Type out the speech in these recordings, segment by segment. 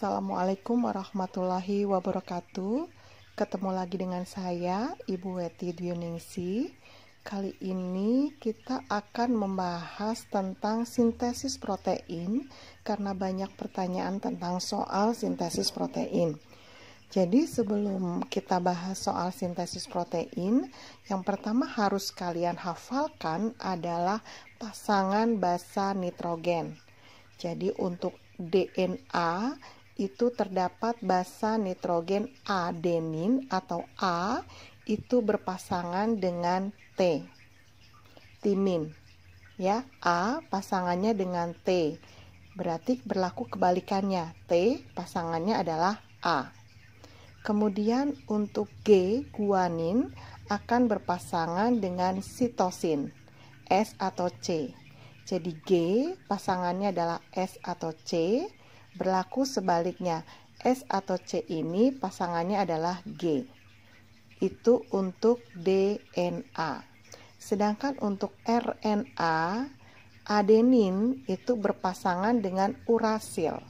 Assalamualaikum warahmatullahi wabarakatuh. Ketemu lagi dengan saya, Ibu Weti Dwiningsi. Kali ini kita akan membahas tentang sintesis protein karena banyak pertanyaan tentang soal sintesis protein. Jadi sebelum kita bahas soal sintesis protein, yang pertama harus kalian hafalkan adalah pasangan basa nitrogen. Jadi untuk DNA itu terdapat basa nitrogen adenin atau A itu berpasangan dengan T. Timin. Ya, A pasangannya dengan T. Berarti berlaku kebalikannya. T pasangannya adalah A. Kemudian untuk G, guanin akan berpasangan dengan sitosin, S atau C. Jadi G pasangannya adalah S atau C Berlaku sebaliknya, S atau C ini pasangannya adalah G. Itu untuk DNA. Sedangkan untuk RNA, adenin itu berpasangan dengan urasil.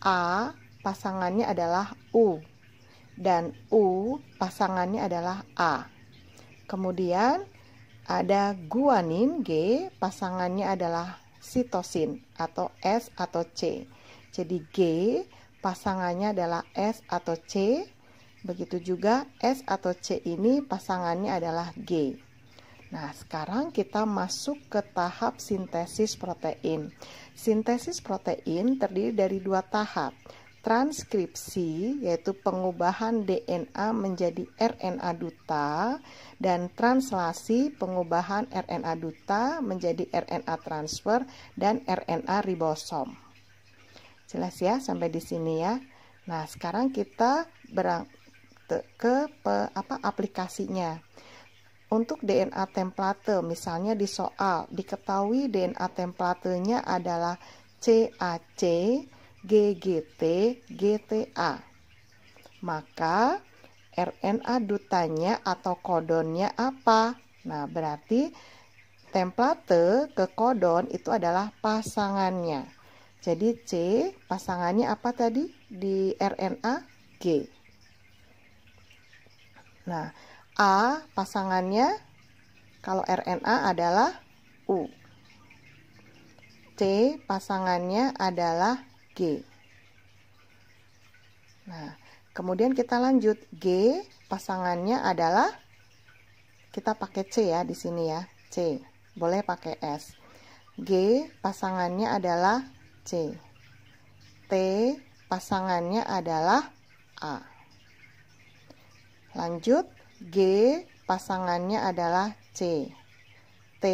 A pasangannya adalah U dan U pasangannya adalah A. Kemudian ada guanin G pasangannya adalah sitosin atau S atau C. Jadi G pasangannya adalah S atau C. Begitu juga S atau C ini pasangannya adalah G. Nah, sekarang kita masuk ke tahap sintesis protein. Sintesis protein terdiri dari dua tahap. Transkripsi, yaitu pengubahan DNA menjadi RNA duta, dan translasi, pengubahan RNA duta menjadi RNA transfer dan RNA ribosom. Jelas ya sampai di sini ya. Nah, sekarang kita berang ke pe, apa aplikasinya. Untuk DNA template misalnya di soal diketahui DNA templatenya adalah CAC, GGT, GTA. Maka RNA dutanya atau kodonnya apa? Nah, berarti template ke kodon itu adalah pasangannya. Jadi C pasangannya apa tadi di RNA? G. Nah, A pasangannya kalau RNA adalah U. C pasangannya adalah G. Nah, kemudian kita lanjut G pasangannya adalah kita pakai C ya di sini ya. C. Boleh pakai S. G pasangannya adalah C. T pasangannya adalah A. Lanjut, G pasangannya adalah C. T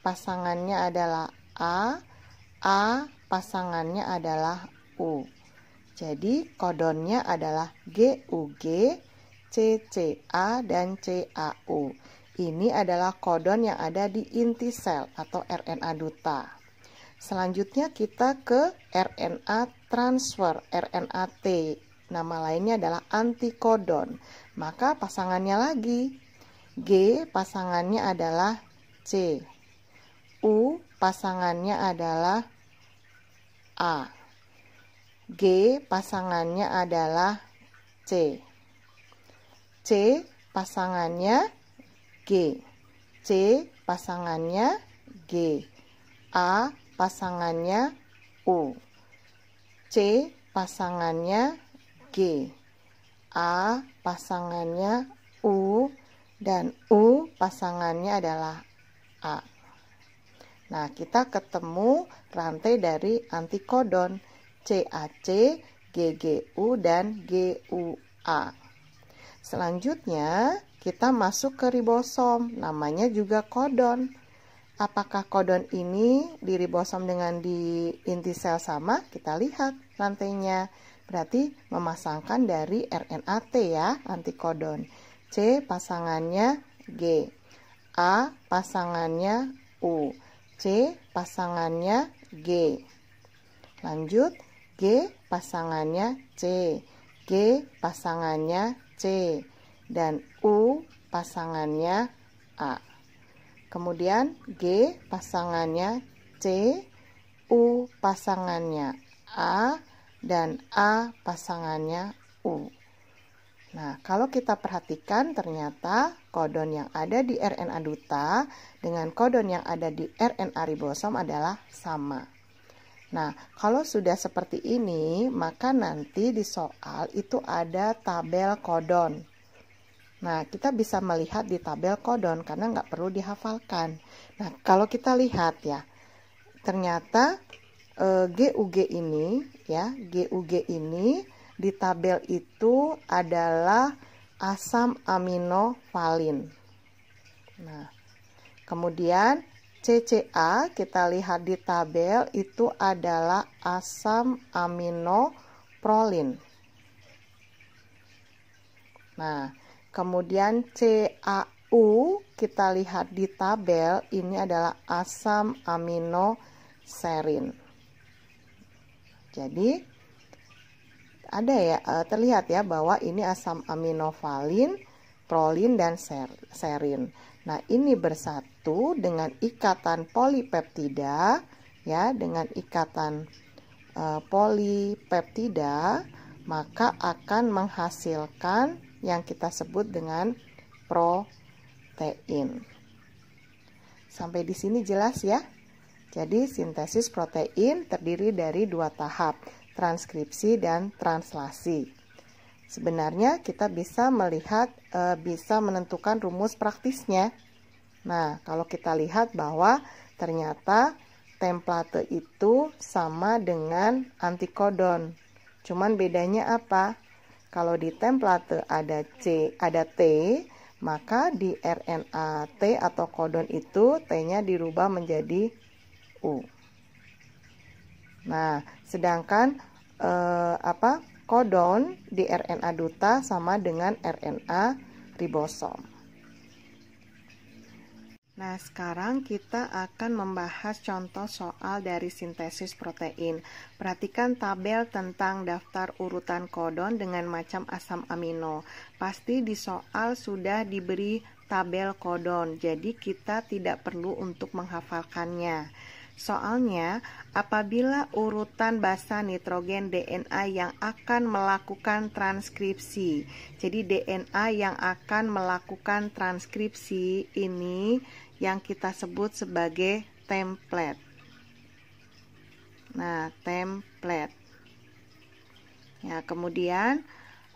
pasangannya adalah A. A pasangannya adalah U. Jadi kodonnya adalah GUG, CCA, dan CAU. Ini adalah kodon yang ada di inti sel atau RNA duta. Selanjutnya kita ke RNA transfer, RNA-T. Nama lainnya adalah antikodon. Maka pasangannya lagi. G pasangannya adalah C. U pasangannya adalah A. G pasangannya adalah C. C pasangannya G. C pasangannya G. A pasangannya U. C pasangannya G. A pasangannya U dan U pasangannya adalah A. Nah, kita ketemu rantai dari antikodon CAC, GGU dan GUA. Selanjutnya, kita masuk ke ribosom, namanya juga kodon. Apakah kodon ini diribosom dengan di inti sel sama? Kita lihat rantainya Berarti memasangkan dari RNA T ya, antikodon. C pasangannya G. A pasangannya U. C pasangannya G. Lanjut, G pasangannya C. G pasangannya C. Dan U pasangannya A. Kemudian G pasangannya C, U pasangannya A, dan A pasangannya U. Nah, kalau kita perhatikan ternyata kodon yang ada di RNA duta dengan kodon yang ada di RNA ribosom adalah sama. Nah, kalau sudah seperti ini, maka nanti di soal itu ada tabel kodon. Nah, kita bisa melihat di tabel kodon karena nggak perlu dihafalkan. Nah, kalau kita lihat ya, ternyata e, eh, GUG ini, ya, GUG ini di tabel itu adalah asam amino valin. Nah, kemudian CCA kita lihat di tabel itu adalah asam amino prolin. Nah, Kemudian CAU kita lihat di tabel ini adalah asam amino serin. Jadi ada ya e, terlihat ya bahwa ini asam amino valin, prolin dan serin. Nah, ini bersatu dengan ikatan polipeptida ya dengan ikatan uh, polipeptida maka akan menghasilkan yang kita sebut dengan protein. Sampai di sini jelas ya? Jadi sintesis protein terdiri dari dua tahap, transkripsi dan translasi. Sebenarnya kita bisa melihat e, bisa menentukan rumus praktisnya. Nah, kalau kita lihat bahwa ternyata template itu sama dengan antikodon. Cuman bedanya apa? Kalau di template ada C, ada T, maka di RNA T atau kodon itu T-nya dirubah menjadi U. Nah, sedangkan eh, apa? kodon di RNA duta sama dengan RNA ribosom. Nah, sekarang kita akan membahas contoh soal dari sintesis protein. Perhatikan tabel tentang daftar urutan kodon dengan macam asam amino. Pasti di soal sudah diberi tabel kodon, jadi kita tidak perlu untuk menghafalkannya. Soalnya, apabila urutan basa nitrogen DNA yang akan melakukan transkripsi, jadi DNA yang akan melakukan transkripsi ini yang kita sebut sebagai template. Nah, template. Ya, kemudian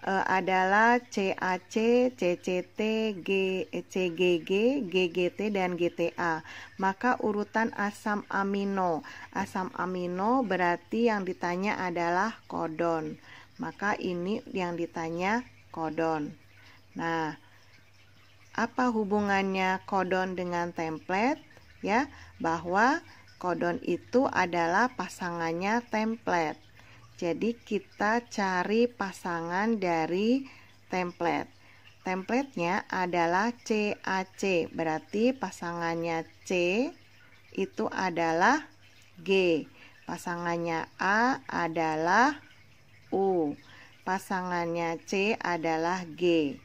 e, adalah CAC, CCT, G, eh, CGG, GGT dan GTA. Maka urutan asam amino. Asam amino berarti yang ditanya adalah kodon. Maka ini yang ditanya kodon. Nah, apa hubungannya kodon dengan template ya bahwa kodon itu adalah pasangannya template jadi kita cari pasangan dari template templatenya adalah CAC berarti pasangannya C itu adalah G pasangannya A adalah U pasangannya C adalah G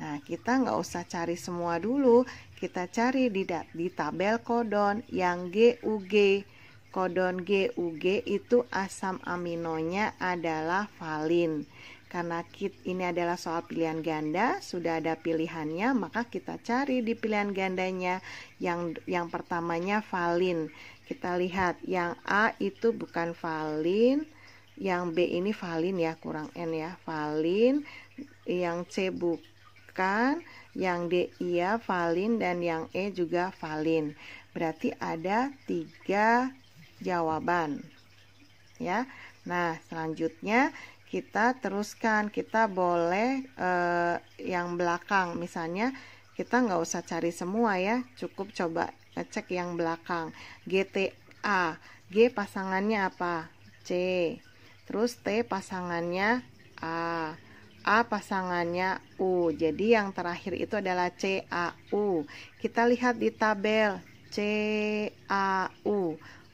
Nah, kita nggak usah cari semua dulu, kita cari di, di tabel kodon yang GUG. Kodon GUG itu asam aminonya adalah valin. Karena kit ini adalah soal pilihan ganda, sudah ada pilihannya, maka kita cari di pilihan gandanya yang yang pertamanya valin. Kita lihat yang A itu bukan valin, yang B ini valin ya, kurang N ya, valin, yang C bukan kan yang D iya valin dan yang E juga valin. Berarti ada tiga jawaban. Ya. Nah, selanjutnya kita teruskan. Kita boleh eh, yang belakang misalnya kita nggak usah cari semua ya, cukup coba cek yang belakang. GTA, G pasangannya apa? C. Terus T pasangannya A. A pasangannya U. Jadi yang terakhir itu adalah CAU. Kita lihat di tabel CAU.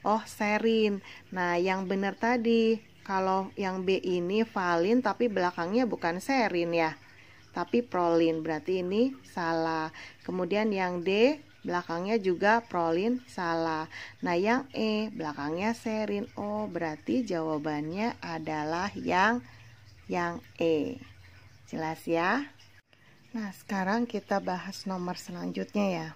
Oh, serin. Nah, yang benar tadi kalau yang B ini valin tapi belakangnya bukan serin ya. Tapi prolin. Berarti ini salah. Kemudian yang D belakangnya juga prolin salah. Nah, yang E belakangnya serin. Oh, berarti jawabannya adalah yang yang E. Jelas ya? Nah, sekarang kita bahas nomor selanjutnya ya.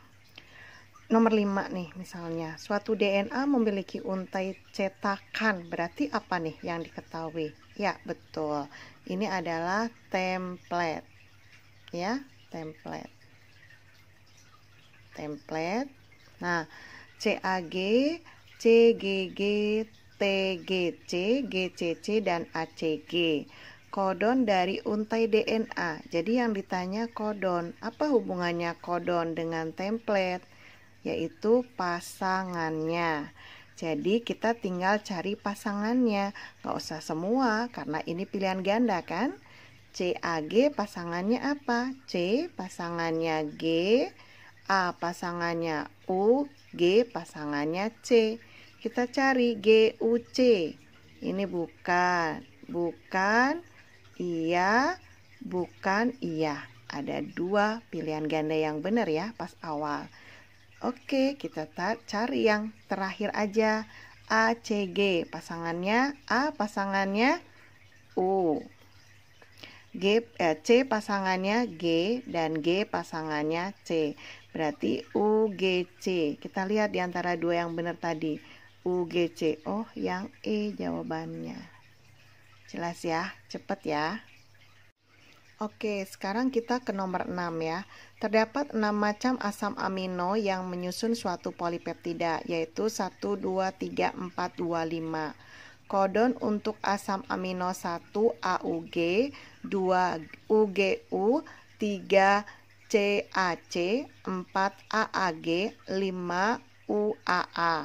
Nomor 5 nih misalnya, suatu DNA memiliki untai cetakan, berarti apa nih yang diketahui? Ya, betul. Ini adalah template. Ya, template. Template. Nah, CAG, CGG, TGC, GCC, dan ACG kodon dari untai DNA. Jadi yang ditanya kodon, apa hubungannya kodon dengan template? Yaitu pasangannya. Jadi kita tinggal cari pasangannya, nggak usah semua karena ini pilihan ganda kan? CAG pasangannya apa? C pasangannya G, A pasangannya U, G pasangannya C. Kita cari G U C. Ini bukan, bukan, Iya, bukan iya. Ada dua pilihan ganda yang benar ya pas awal. Oke, kita cari yang terakhir aja. A, C, G. Pasangannya A, pasangannya U. G, eh, C pasangannya G dan G pasangannya C. Berarti U, G, C. Kita lihat di antara dua yang benar tadi. U, G, C. Oh, yang E jawabannya. Jelas ya, cepat ya. Oke, sekarang kita ke nomor 6 ya. Terdapat 6 macam asam amino yang menyusun suatu polipeptida, yaitu 1, 2, 3, 4, 2, 5. Kodon untuk asam amino 1 AUG, 2 UGU, 3 CAC, 4 AAG, 5 UAA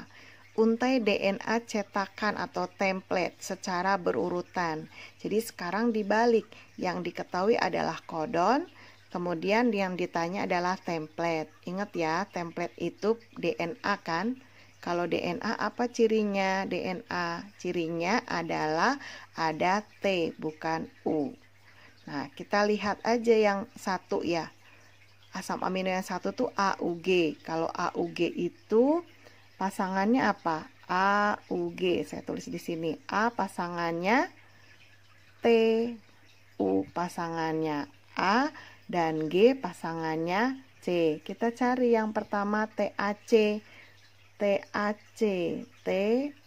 untai DNA cetakan atau template secara berurutan. Jadi sekarang dibalik, yang diketahui adalah kodon, kemudian yang ditanya adalah template. Ingat ya, template itu DNA kan? Kalau DNA apa cirinya? DNA cirinya adalah ada T bukan U. Nah, kita lihat aja yang satu ya. Asam amino yang satu tuh AUG. Kalau AUG itu Pasangannya apa? A, U, G. Saya tulis di sini. A pasangannya T, U pasangannya A, dan G pasangannya C. Kita cari yang pertama T T A A C C T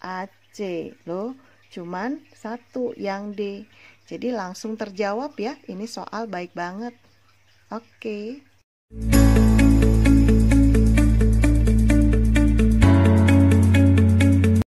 A C Loh, cuman satu yang D. Jadi langsung terjawab ya, ini soal baik banget. Oke. Okay.